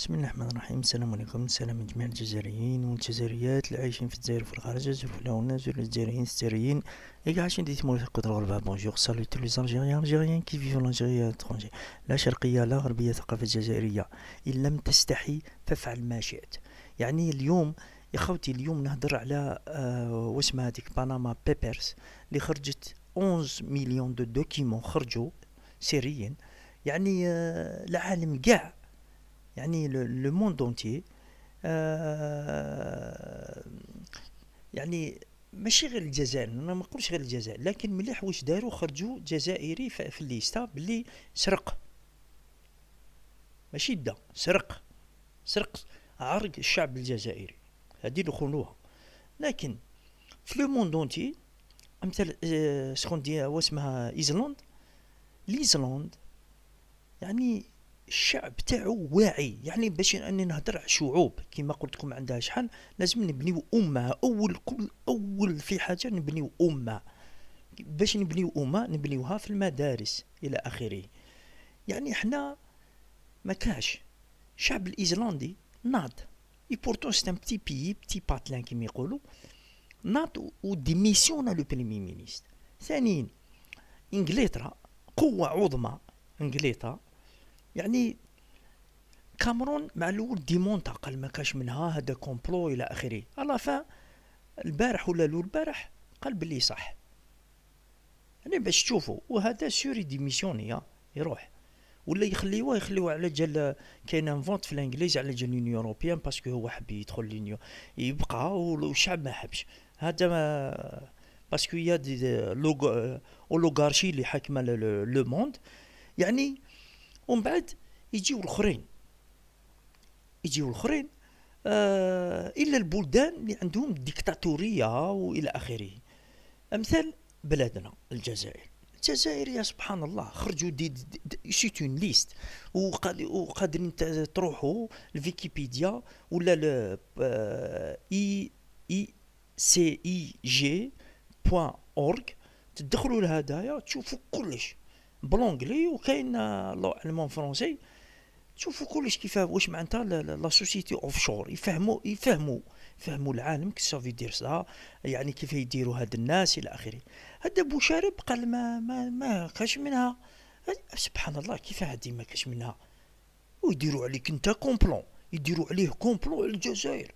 بسم الله الرحمن الرحيم السلام عليكم السلام جميع الجزائريين والجزائريات اللي عايشين في الجزائر وفي الخارج الجزائر في الهونة الجزائريين السريين اللي عايشين دي تمور في الغربة بونجور سالو تو لي زالجيريان الجيريان كي فيفون لانجيريا الترونجي لا شرقية لا غربية ثقافة جزائرية إن لم تستحي فافعل ما شئت يعني اليوم يا خوتي اليوم نهضر على آه واسمها هذيك بنما بيبرز اللي خرجت 11 مليون دو دوكيمون خرجوا سريين يعني آه العالم كاع يعني لو موند اونتي يعني ماشي غير الجزائر انا ما نقولش غير الجزائر لكن مليح واش داروا خرجوا جزائري في الليستا بلي سرق ماشي دا سرق سرق عرق الشعب الجزائري هذه نخونوها لكن في لو موند اونتي امثال آه، شكون دي واسمها ايزلاند ليزلند يعني الشعب تاعو واعي يعني باش اني نهضر على شعوب كما قلت لكم عندها شحال لازم نبنيو امه اول كل اول في حاجه نبنيو امه باش نبنيو امه نبنيوها في المدارس الى اخره يعني حنا ما كاش الشعب الايزلندي ناض اي بورتو سي ان بتي بيي بتي باتلان كيما يقولوا ناض وديميسيون لو بريمي مينيست ثانيا انجلترا قوه عظمى انجلترا يعني كامرون مع الاول ديمونتا قال ما كاش منها هذا كومبلو الى اخره الله ف البارح ولا لول البارح قال بلي صح يعني باش تشوفوا وهذا سوري ديميسيوني يروح ولا يخليوه يخليوه على جال كاين فوت في الانجليز على جال لونيون اوروبيان باسكو هو حب يدخل لونيون يبقى والشعب ما حبش هذا ما باسكو يا لوغارشي اللي حاكمه لو موند يعني ومن بعد يجيو الاخرين يجيو الاخرين آه الا البلدان اللي عندهم ديكتاتوريه والى اخره امثال بلادنا الجزائر الجزائر يا سبحان الله خرجوا دي, دي, دي اون ليست وقادرين تروحوا الفيكيبيديا ولا ل آه، اي اي سي اي جي بوان اورغ تدخلوا لهدايا تشوفوا كلش بلونجلي وكاين الله اعلم فرونسي تشوفوا كلش كيفاه واش معناتها لا سوسيتي اوف شور يفهموا يفهموا يفهموا العالم كيفاش صافي يدير سا يعني كيف يديروا هاد الناس الى اخره ابو بوشارب قال ما ما ما كاش منها سبحان الله كيف هادي ما كاش منها ويديروا عليك انت كومبلون يديروا عليه كومبلون الجزائر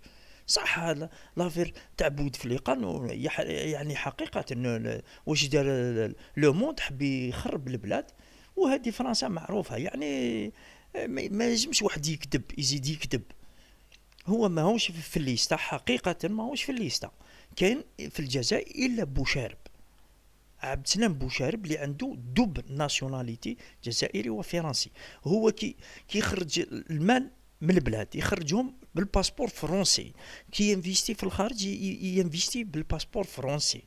صح هذا لافير تاع بوتفليقه يعني حقيقه واش دار لو موند حب يخرب البلاد وهذه فرنسا معروفه يعني ما يجمش واحد يكذب يزيد يكذب هو ماهوش في الليستا حقيقه ماهوش في الليستا كاين في الجزائر الا بوشارب عبد السلام بوشارب اللي عنده دوب ناسيوناليتي جزائري وفرنسي هو كي كيخرج المال من البلاد يخرجهم بالباسبور فرونسي كي ينفيستي في الخارج ينفيستي بالباسبور فرونسي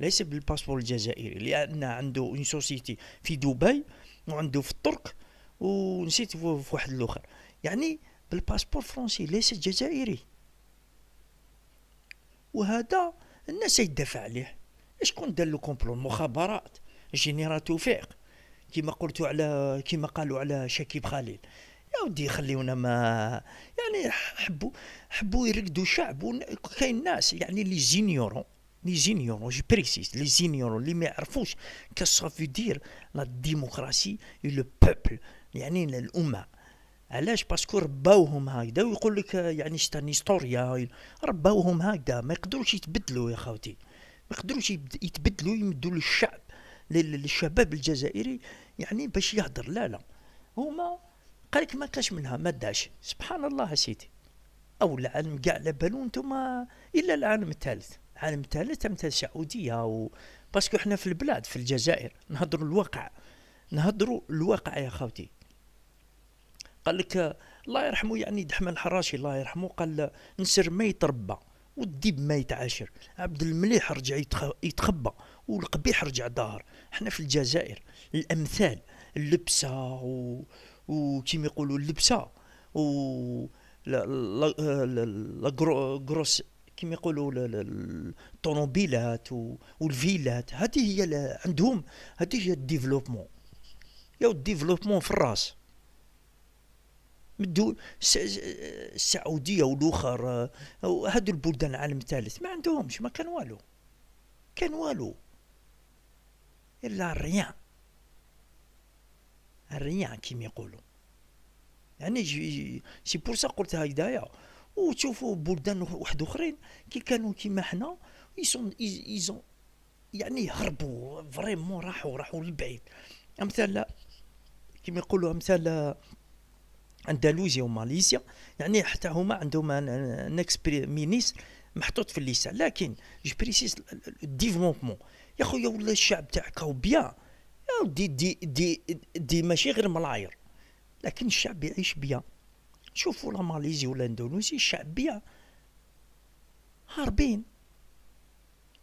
ليس بالباسبور الجزائري لان عنده اون سوسيتي في دبي وعنده في الترك ونسيت في واحد الاخر يعني بالباسبور فرونسي ليس جزائري وهذا الناس يدافع عليه شكون دار له كومبلون مخابرات جينيرال توفيق كما قلتوا على كما قالوا على شكيب خليل يا ودي خليونا ما يعني حبوا حبوا يرقدوا شعب كاين ناس يعني لي زينيورون لي زينيورون جي بريسيس لي زينيورون اللي ما يعرفوش كاش فو دير لا ديموكراسي لو بوبل يعني الامه علاش باسكو رباوهم هكذا ويقول لك يعني شتا نيستوريا رباوهم هكذا ما يقدروش يتبدلوا يا خوتي ما يقدروش يتبدلوا يمدوا للشعب للشباب الجزائري يعني باش يهضر لا لا هما قال لك ما كاش منها ما داش سبحان الله سيدي او العالم كاع على بالو نتوما الا العالم الثالث العالم الثالث تاع السعوديه و... باسكو حنا في البلاد في الجزائر نهضروا الواقع نهضروا الواقع يا خوتي قال لك الله يرحمه يعني دحمه الحراشي الله يرحمه قال نسر ما يتربى والديب ما يتعاشر عبد المليح رجع يتخبى والقبيح رجع ظاهر حنا في الجزائر الامثال اللبسه و... وكيما يقولوا اللبسه و لا غروس كيما يقولوا الطوموبيلات والفيلات هذه هي عندهم هذه هي الديفلوبمون يا الديفلوبمون في الراس مدو السعوديه والاخر هاد البلدان العالم الثالث ما عندهمش ما كان والو كان والو الا ريان الريان كيما يقولوا يعني سي بور سا قلت هكذايا وتشوفوا بلدان واحد اخرين كي كانوا كيما حنا يسون يزون يعني هربوا فريمون راحوا راحوا للبعيد امثال كيما يقولوا امثال اندلوزيا وماليزيا يعني حتى هما عندهم نيكس اكسبري مينيستر محطوط في الليسان لكن جو بريسيس الديفلوبمون يا خويا ولا الشعب تاعك هو بيان دي دي دي دي ماشي غير ملاير لكن الشعب يعيش بيا شوفوا لا ماليزي ولا اندونيسي بيا هاربين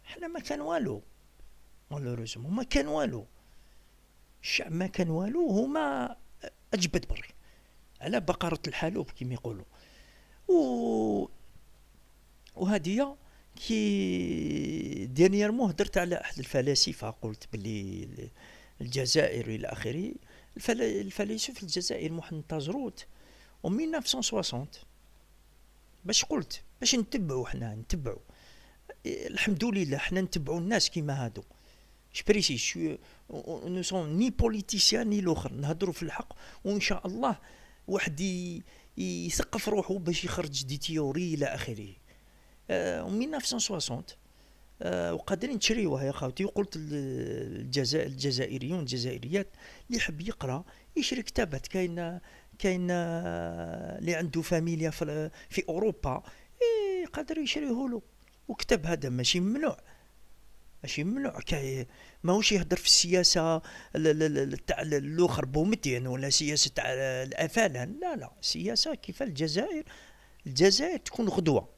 حنا ما كان والو مالوروزمون ما كان والو الشعب ما كان والو هما اجبد بري على بقرة الحالوب كيما يقولوا و وهادي كي دينيرمون هدرت على احد الفلاسفه قلت بلي الجزائر إلى آخره الفيلسوف الجزائري محمد تازروت و 1960 باش قلت باش نتبعوا حنا نتبعوا الحمد لله حنا نتبعوا الناس كيما هادو جبريسيش نو سون ني بوليتيسيان ني الاخر نهضروا في الحق وان شاء الله واحد يثقف روحه باش يخرج دي تيوري الى اخره آه، و 1960 آه، وقادرين تشريوها يا خاوتي وقلت الجزائر الجزائريون الجزائريات اللي يحب يقرا يشري كتابات كاين كاين آه، اللي عنده فاميليا في, اوروبا يقدر يشريه له وكتاب هذا ماشي ممنوع ماشي ممنوع كاي ماهوش يهدر في السياسه تاع الاخر بومتين ولا سياسه تاع الافلان لا لا سياسه كيف الجزائر الجزائر تكون غدوه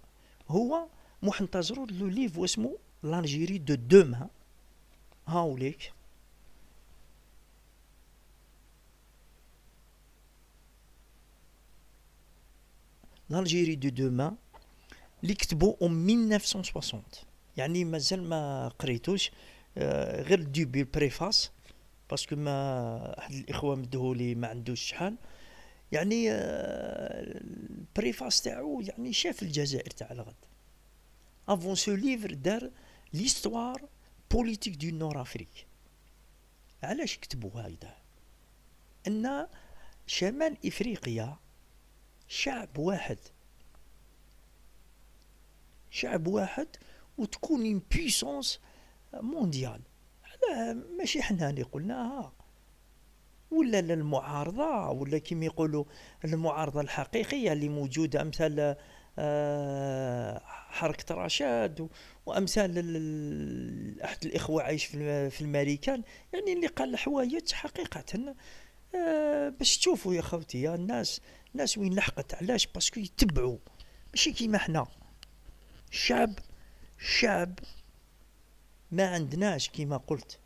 هو محنتظروا له ليف واسمه l'Algérie de demain هاوليك l'Algérie de demain اللي كتبوا ام 1960 يعني مازال ما قريتوش غير ديبي بريفاس باسكو ما احد الاخوه مدهولي ما عندوش شحال يعني البريفاس تاعو يعني شاف الجزائر تاع الغد افون سو ليفر دار ليستوار بوليتيك دو نور افريك علاش كتبوا هكذا ان شمال افريقيا شعب واحد شعب واحد وتكون اون بويسونس مونديال علاه ماشي حنا اللي قلناها آه. ولا المعارضه ولا كيما يقولوا المعارضه الحقيقيه اللي موجوده آه آه، حركه رشاد وامثال احد الاخوه عايش في الماريكان يعني اللي قال الحوايج حقيقه آه، باش تشوفوا يا خوتي يا الناس الناس وين لحقت علاش باسكو يتبعوا ماشي كيما حنا الشعب الشعب ما عندناش كيما قلت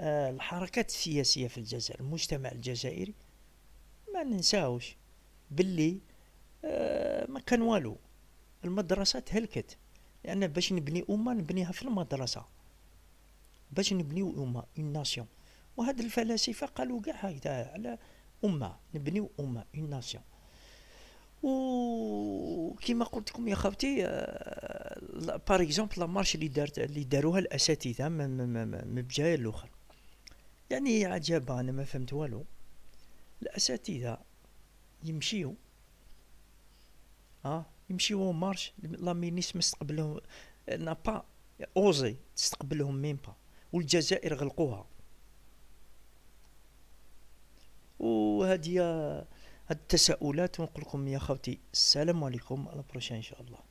آه، الحركات السياسيه في الجزائر المجتمع الجزائري ما ننساوش باللي آه، ما كان والو المدرسه تهلكت لان باش نبني امه نبنيها في المدرسه باش نبنيو امه اون ناسيون وهاد الفلاسفه قالوا كاع هكذا على امه نبنيو امه اون ناسيون كيما قلت لكم يا خوتي بار آه، اكزومبل لا مارش اللي دارت اللي داروها الاساتذه من بجايه الاخر يعني عجبه انا ما فهمت والو الاساتذه يمشيو اه يمشيو اون مارش لا مينيس ما نا با اوزي تستقبلهم ميم با والجزائر غلقوها وهذه هاد التساؤلات ونقول لكم يا خوتي السلام عليكم على بروشين ان شاء الله